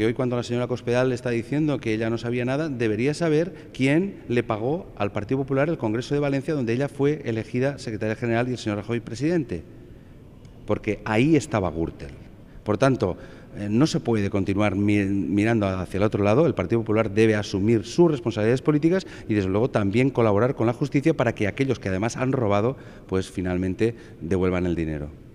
que hoy cuando la señora Cospedal le está diciendo que ella no sabía nada, debería saber quién le pagó al Partido Popular el Congreso de Valencia, donde ella fue elegida secretaria general y el señor Rajoy presidente, porque ahí estaba Gürtel. Por tanto, eh, no se puede continuar mirando hacia el otro lado, el Partido Popular debe asumir sus responsabilidades políticas y desde luego también colaborar con la justicia para que aquellos que además han robado, pues finalmente devuelvan el dinero.